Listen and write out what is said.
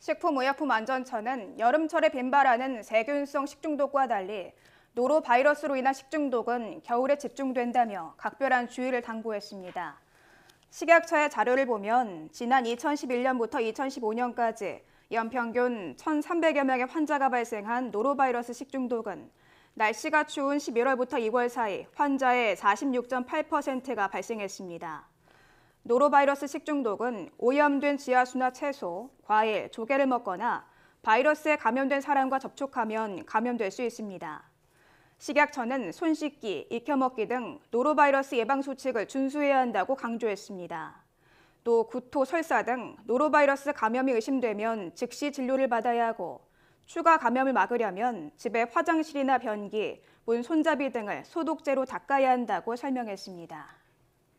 식품의약품안전처는 여름철에 빈발하는 세균성 식중독과 달리 노로 바이러스로 인한 식중독은 겨울에 집중된다며 각별한 주의를 당부했습니다. 식약처의 자료를 보면 지난 2011년부터 2015년까지 연평균 1,300여 명의 환자가 발생한 노로바이러스 식중독은 날씨가 추운 11월부터 2월 사이 환자의 46.8%가 발생했습니다. 노로바이러스 식중독은 오염된 지하수나 채소, 과일, 조개를 먹거나 바이러스에 감염된 사람과 접촉하면 감염될 수 있습니다. 식약처는 손 씻기, 익혀먹기 등 노로바이러스 예방 수칙을 준수해야 한다고 강조했습니다. 또 구토, 설사 등 노로바이러스 감염이 의심되면 즉시 진료를 받아야 하고 추가 감염을 막으려면 집에 화장실이나 변기, 문 손잡이 등을 소독제로 닦아야 한다고 설명했습니다.